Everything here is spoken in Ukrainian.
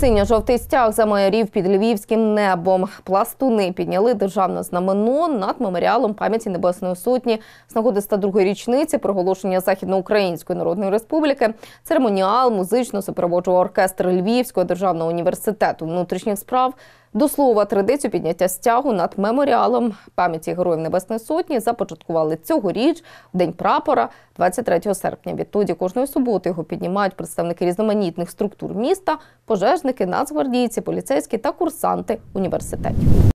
Синьо-жовтий стяг за під львівським небом. Пластуни підняли державне знамено над меморіалом пам'яті Небесної Сотні з нагоди 102-ї річниці проголошення Західноукраїнської Народної Республіки. Церемоніал музично супроводжував оркестр Львівського державного університету внутрішніх справ. До слова, традицію підняття стягу над меморіалом пам'яті Героїв Небесної Сотні започаткували цьогоріч в день прапора, 23 серпня. Відтоді кожної суботи його піднімають представники різноманітних структур міста, пожежники, нацгвардійці, поліцейські та курсанти університетів.